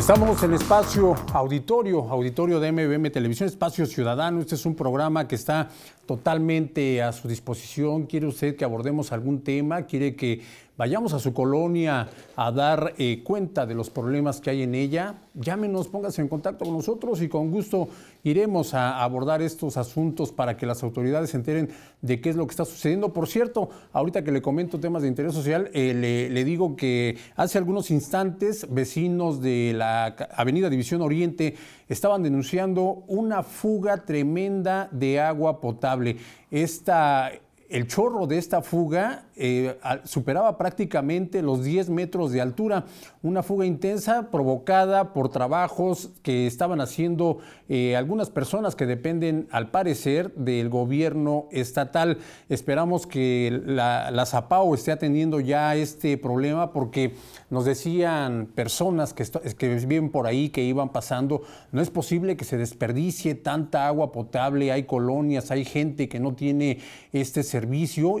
Estamos en espacio auditorio, auditorio de MBM Televisión, espacio ciudadano. Este es un programa que está totalmente a su disposición. ¿Quiere usted que abordemos algún tema? ¿Quiere que vayamos a su colonia a dar eh, cuenta de los problemas que hay en ella, llámenos, pónganse en contacto con nosotros y con gusto iremos a abordar estos asuntos para que las autoridades se enteren de qué es lo que está sucediendo. Por cierto, ahorita que le comento temas de interés social, eh, le, le digo que hace algunos instantes vecinos de la Avenida División Oriente estaban denunciando una fuga tremenda de agua potable. Esta el chorro de esta fuga eh, superaba prácticamente los 10 metros de altura, una fuga intensa provocada por trabajos que estaban haciendo eh, algunas personas que dependen, al parecer, del gobierno estatal. Esperamos que la, Zapao esté atendiendo ya este problema porque nos decían personas que, que viven por ahí, que iban pasando, no es posible que se desperdicie tanta agua potable, hay colonias, hay gente que no tiene este servicio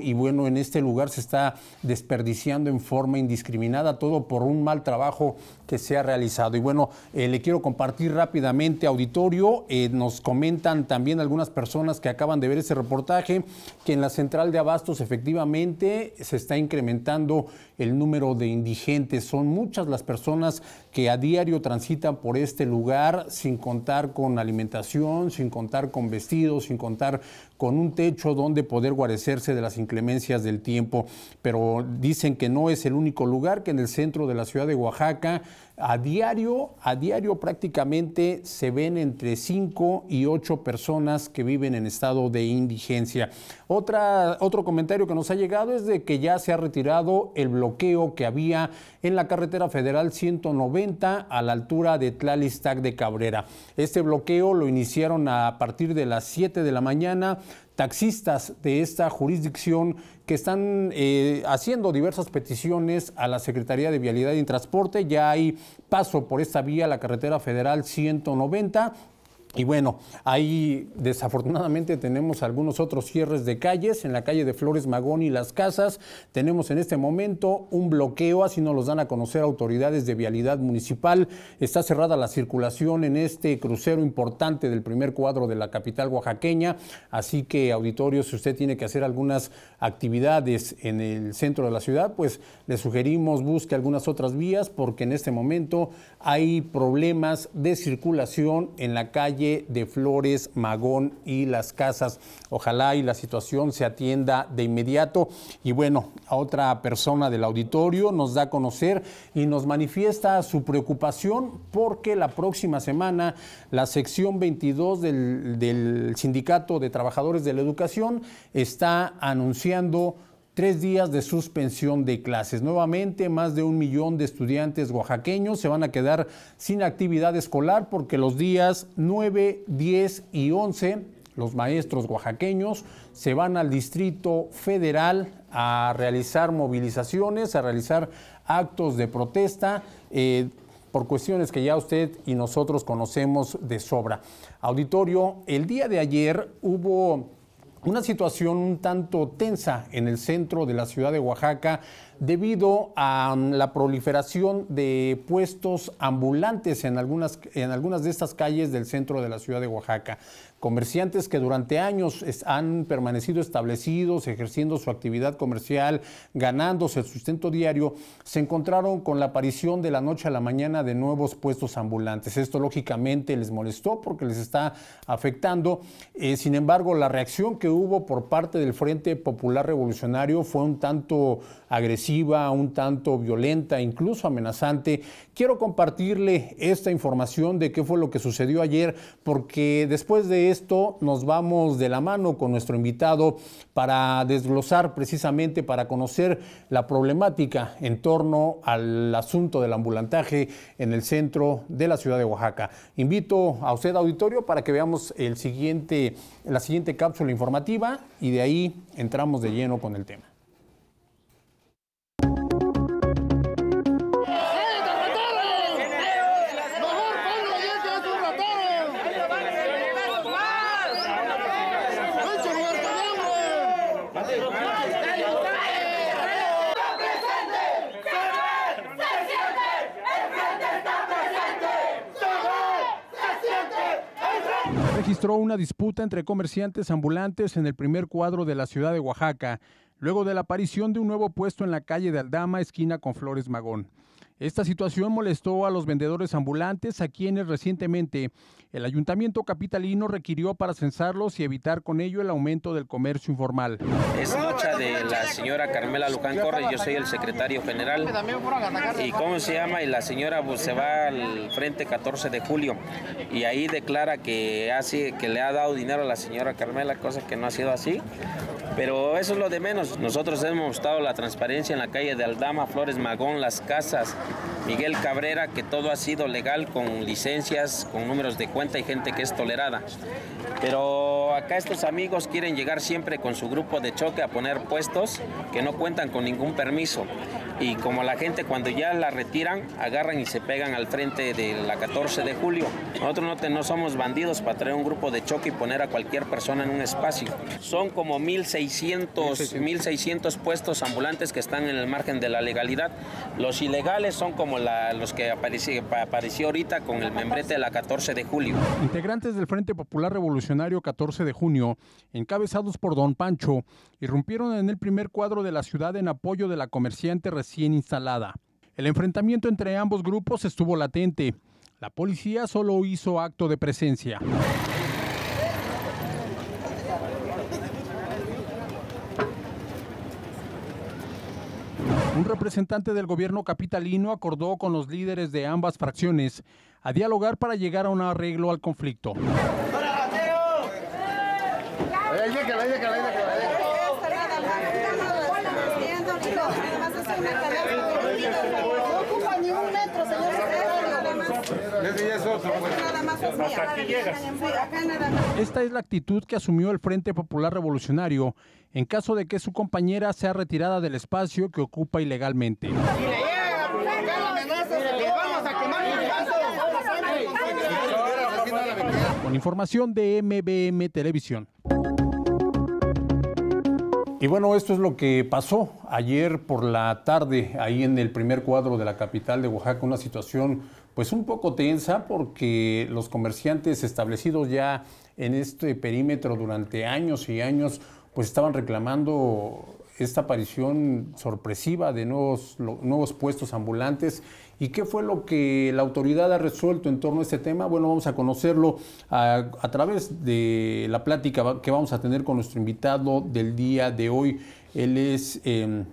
y bueno, en este lugar se está desperdiciando en forma indiscriminada todo por un mal trabajo que se ha realizado. Y bueno, eh, le quiero compartir rápidamente, auditorio, eh, nos comentan también algunas personas que acaban de ver ese reportaje, que en la central de abastos efectivamente se está incrementando el número de indigentes. Son muchas las personas que a diario transitan por este lugar sin contar con alimentación, sin contar con vestidos, sin contar con un techo donde poder guarecerse de las inclemencias del tiempo. Pero dicen que no es el único lugar, que en el centro de la ciudad de Oaxaca a diario, a diario prácticamente se ven entre 5 y 8 personas que viven en estado de indigencia. Otra, otro comentario que nos ha llegado es de que ya se ha retirado el bloqueo que había en la carretera federal 190 a la altura de Tlalistac de Cabrera. Este bloqueo lo iniciaron a partir de las 7 de la mañana taxistas de esta jurisdicción que están eh, haciendo diversas peticiones a la Secretaría de Vialidad y Transporte. Ya hay paso por esta vía, la carretera federal 190 y bueno, ahí desafortunadamente tenemos algunos otros cierres de calles. En la calle de Flores Magón y Las Casas tenemos en este momento un bloqueo, así nos los dan a conocer autoridades de vialidad municipal. Está cerrada la circulación en este crucero importante del primer cuadro de la capital oaxaqueña. Así que, auditorio, si usted tiene que hacer algunas actividades en el centro de la ciudad, pues le sugerimos busque algunas otras vías porque en este momento hay problemas de circulación en la calle de Flores, Magón y Las Casas. Ojalá y la situación se atienda de inmediato. Y bueno, a otra persona del auditorio nos da a conocer y nos manifiesta su preocupación porque la próxima semana la sección 22 del, del Sindicato de Trabajadores de la Educación está anunciando tres días de suspensión de clases. Nuevamente, más de un millón de estudiantes oaxaqueños se van a quedar sin actividad escolar porque los días 9, 10 y 11 los maestros oaxaqueños se van al Distrito Federal a realizar movilizaciones, a realizar actos de protesta. Eh, por cuestiones que ya usted y nosotros conocemos de sobra. Auditorio, el día de ayer hubo una situación un tanto tensa en el centro de la ciudad de Oaxaca debido a um, la proliferación de puestos ambulantes en algunas, en algunas de estas calles del centro de la ciudad de Oaxaca comerciantes que durante años han permanecido establecidos, ejerciendo su actividad comercial, ganándose el sustento diario, se encontraron con la aparición de la noche a la mañana de nuevos puestos ambulantes. Esto lógicamente les molestó porque les está afectando. Eh, sin embargo, la reacción que hubo por parte del Frente Popular Revolucionario fue un tanto agresiva, un tanto violenta, incluso amenazante. Quiero compartirle esta información de qué fue lo que sucedió ayer, porque después de esto nos vamos de la mano con nuestro invitado para desglosar precisamente, para conocer la problemática en torno al asunto del ambulantaje en el centro de la ciudad de Oaxaca. Invito a usted, auditorio, para que veamos la siguiente cápsula informativa y de ahí entramos de lleno con el tema. registró una disputa entre comerciantes ambulantes en el primer cuadro de la ciudad de Oaxaca, luego de la aparición de un nuevo puesto en la calle de Aldama, esquina con Flores Magón. Esta situación molestó a los vendedores ambulantes a quienes recientemente el ayuntamiento capitalino requirió para censarlos y evitar con ello el aumento del comercio informal. Es lucha de la señora Carmela Luján Corre, yo soy el secretario general. ¿Y cómo se llama? Y la señora pues, se va al frente 14 de julio y ahí declara que, hace, que le ha dado dinero a la señora Carmela, cosa que no ha sido así. Pero eso es lo de menos. Nosotros hemos gustado la transparencia en la calle de Aldama, Flores Magón, Las Casas, Miguel Cabrera que todo ha sido legal con licencias, con números de cuenta y gente que es tolerada. Pero acá estos amigos quieren llegar siempre con su grupo de choque a poner puestos que no cuentan con ningún permiso. Y como la gente cuando ya la retiran, agarran y se pegan al frente de la 14 de julio. Nosotros no, no somos bandidos para traer un grupo de choque y poner a cualquier persona en un espacio. Son como 1.600, 1.600 puestos ambulantes que están en el margen de la legalidad. Los ilegales son como los que apareció, apareció ahorita con el membrete de la 14 de julio. Integrantes del Frente Popular Revolucionario 14 de junio, encabezados por Don Pancho, irrumpieron en el primer cuadro de la ciudad en apoyo de la comerciante recién instalada. El enfrentamiento entre ambos grupos estuvo latente. La policía solo hizo acto de presencia. Un representante del gobierno capitalino acordó con los líderes de ambas fracciones a dialogar para llegar a un arreglo al conflicto. Esta es la actitud que asumió el Frente Popular Revolucionario en caso de que su compañera sea retirada del espacio que ocupa ilegalmente. Con información de MBM Televisión. Y bueno, esto es lo que pasó ayer por la tarde ahí en el primer cuadro de la capital de Oaxaca, una situación pues un poco tensa porque los comerciantes establecidos ya en este perímetro durante años y años, pues estaban reclamando esta aparición sorpresiva de nuevos, nuevos puestos ambulantes. ¿Y qué fue lo que la autoridad ha resuelto en torno a este tema? Bueno, vamos a conocerlo a, través de la plática que vamos a tener con nuestro invitado del día de hoy. Él es... Em,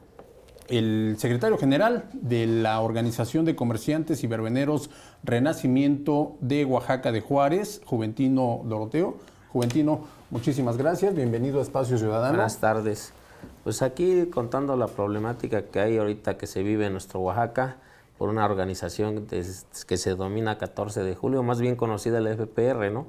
el secretario general de la Organización de Comerciantes y Verbeneros Renacimiento de Oaxaca de Juárez, Juventino Doroteo. Juventino, muchísimas gracias. Bienvenido a Espacio Ciudadano. Buenas tardes. Pues aquí contando la problemática que hay ahorita que se vive en nuestro Oaxaca por una organización que se domina 14 de julio, más bien conocida la FPR, ¿no?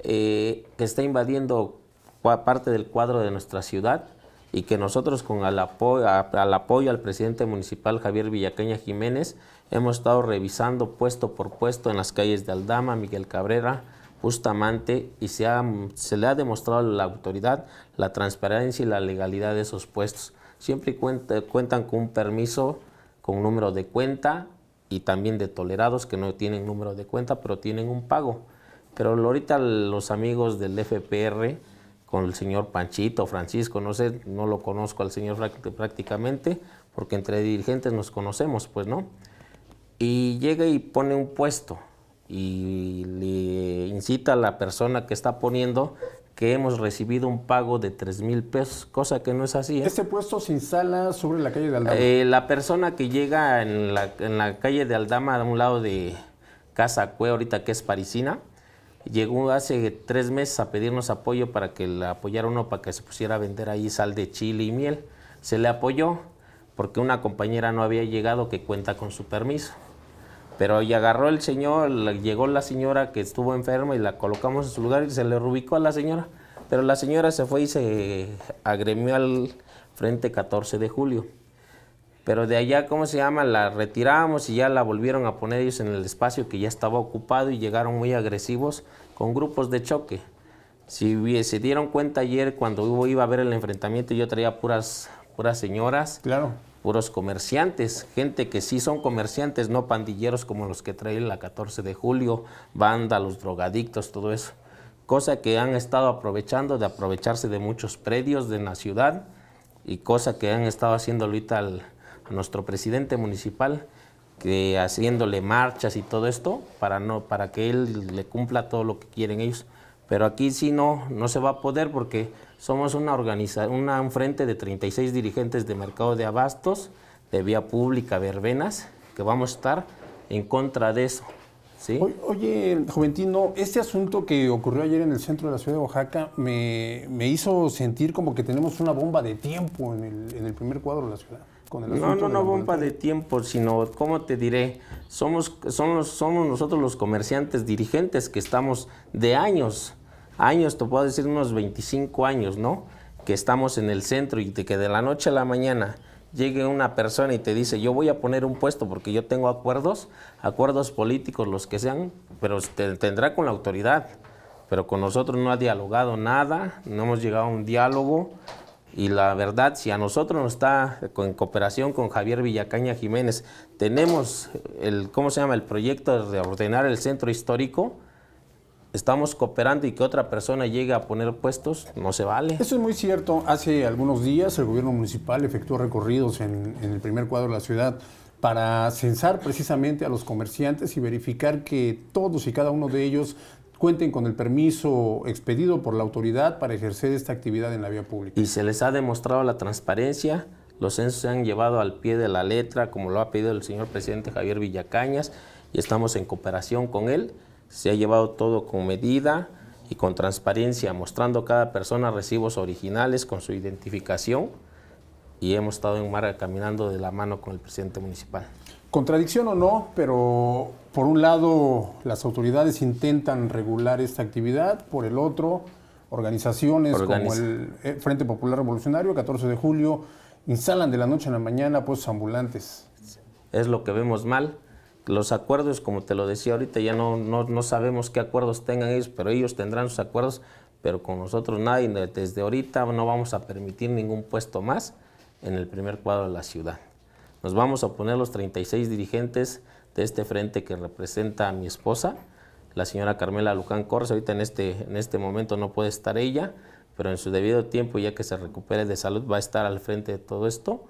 Eh, que está invadiendo parte del cuadro de nuestra ciudad y que nosotros con el apoyo, al apoyo al presidente municipal Javier Villaqueña Jiménez hemos estado revisando puesto por puesto en las calles de Aldama, Miguel Cabrera, Bustamante y se, se le ha demostrado a la autoridad la transparencia y la legalidad de esos puestos. Siempre cuenta, cuentan con un permiso, con un número de cuenta y también de tolerados que no tienen número de cuenta pero tienen un pago. Pero ahorita los amigos del FPR con el señor Panchito, Francisco, no sé, no lo conozco al señor prácticamente, porque entre dirigentes nos conocemos, pues, ¿no? Y llega y pone un puesto y le incita a la persona que está poniendo que hemos recibido un pago de 3 mil pesos, cosa que no es así. ¿eh? ¿Este puesto sin sala sobre la calle de Aldama? Eh, la persona que llega en la, calle de Aldama, a un lado de Casa Cue, ahorita que es parisina, llegó hace tres meses a pedirnos apoyo para que la apoyara uno para que se pusiera a vender ahí sal de chile y miel. Se le apoyó porque una compañera no había llegado que cuenta con su permiso. Pero y agarró el señor, llegó la señora que estuvo enferma y la colocamos en su lugar y se le rubicó a la señora. Pero la señora se fue y se agremió al Frente 14 de Julio pero de allá, ¿cómo se llama? La retiramos y ya la volvieron a poner ellos en el espacio que ya estaba ocupado y llegaron muy agresivos con grupos de choque. Si se dieron cuenta ayer cuando iba a ver el enfrentamiento, yo traía puras, puras señoras, claro. puros comerciantes, gente que sí son comerciantes, no pandilleros como los que traen la 14 de julio, banda, los drogadictos, todo eso. Cosa que han estado aprovechando de aprovecharse de muchos predios de la ciudad y cosa que han estado haciendo ahorita al nuestro presidente municipal, que haciéndole marchas y todo esto, para, no, para que él le cumpla todo lo que quieren ellos. Pero aquí sí no, no se va a poder porque somos una una, un frente de 36 dirigentes de mercado de abastos, de vía pública, verbenas, que vamos a estar en contra de eso. ¿Sí? Oye, Juventino, este asunto que ocurrió ayer en el centro de la ciudad de Oaxaca me, me hizo sentir como que tenemos una bomba de tiempo en el, en el primer cuadro de la ciudad. No, no, no bomba de tiempo, sino, ¿cómo te diré? Somos, somos, somos nosotros los comerciantes dirigentes que estamos de años, años, te puedo decir unos 25 años, ¿no? Que estamos en el centro y de que de la noche a la mañana llegue una persona y te dice, yo voy a poner un puesto porque yo tengo acuerdos, acuerdos políticos, los que sean, pero tendrá con la autoridad. Pero con nosotros no ha dialogado nada, no hemos llegado a un diálogo, y la verdad, si a nosotros nos está, en cooperación con Javier Villacaña Jiménez, tenemos el, ¿cómo se llama?, el proyecto de ordenar el centro histórico, estamos cooperando y que otra persona llegue a poner puestos, no se vale. Eso es muy cierto. Hace algunos días el gobierno municipal efectuó recorridos en, en el primer cuadro de la ciudad para censar precisamente a los comerciantes y verificar que todos y cada uno de ellos cuenten con el permiso expedido por la autoridad para ejercer esta actividad en la vía pública. Y se les ha demostrado la transparencia, los censos se han llevado al pie de la letra, como lo ha pedido el señor presidente Javier Villacañas, y estamos en cooperación con él. Se ha llevado todo con medida y con transparencia, mostrando cada persona recibos originales con su identificación, y hemos estado en marca caminando de la mano con el presidente municipal. Contradicción o no, pero por un lado las autoridades intentan regular esta actividad, por el otro organizaciones como el eh, Frente Popular Revolucionario, 14 de julio, instalan de la noche a la mañana puestos ambulantes. Es lo que vemos mal. Los acuerdos, como te lo decía ahorita, ya no, no sabemos qué acuerdos tengan ellos, pero ellos tendrán sus acuerdos, pero con nosotros nadie, desde ahorita no vamos a permitir ningún puesto más en el primer cuadro de la ciudad. Nos vamos a poner los 36 dirigentes de este frente que representa a mi esposa, la señora Carmela Lucán Corres. Ahorita en este, en este momento no puede estar ella, pero en su debido tiempo, ya que se recupere de salud, va a estar al frente de todo esto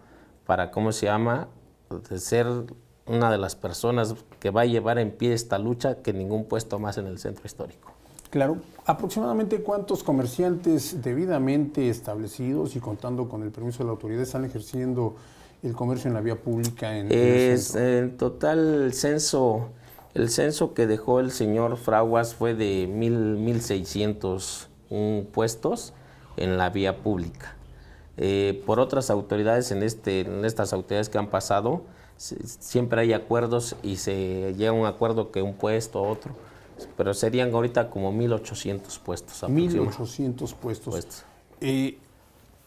para, ¿cómo se llama?, ser una de las personas que va a llevar en pie esta lucha que ningún puesto más en el centro histórico. Claro, aproximadamente cuántos comerciantes debidamente establecidos y contando con el permiso de la autoridad están ejerciendo el comercio en la vía pública? En, es, total el censo, el censo que dejó el señor Fraguas fue de mil, 1.600 puestos en la vía pública. Eh, por otras autoridades, en, este, en estas autoridades que han pasado, siempre hay acuerdos y se llega a un acuerdo que un puesto, otro. Pero serían ahorita como 1.800 puestos. 1.800 puestos. puestos. Eh,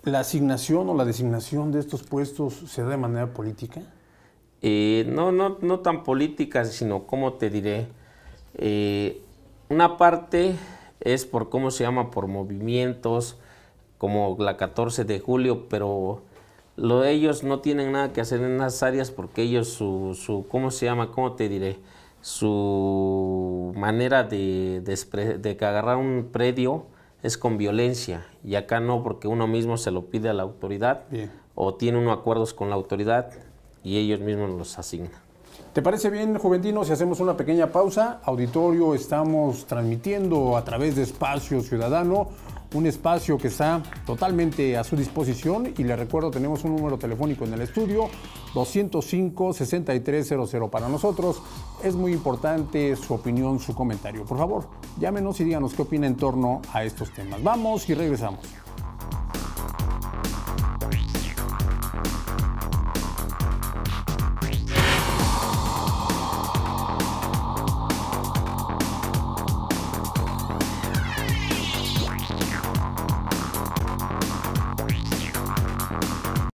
¿La asignación o la designación de estos puestos se da de manera política? Eh, no, no, no tan política, sino, como te diré? Eh, una parte es por cómo se llama, por movimientos, como la 14 de julio, pero lo, ellos no tienen nada que hacer en las áreas porque ellos, su, su ¿cómo se llama? ¿Cómo te diré? Su manera de, de, de agarrar un predio es con violencia y acá no porque uno mismo se lo pide a la autoridad o tiene uno acuerdos con la autoridad y ellos mismos los asignan. ¿Te parece bien, Juventino, si hacemos una pequeña pausa? Auditorio, estamos transmitiendo a través de Espacio Ciudadano un espacio que está totalmente a su disposición y le recuerdo tenemos un número telefónico en el estudio 205-6300. Para nosotros es muy importante su opinión, su comentario. Por favor, llámenos y díganos qué opina en torno a estos temas. Vamos y regresamos.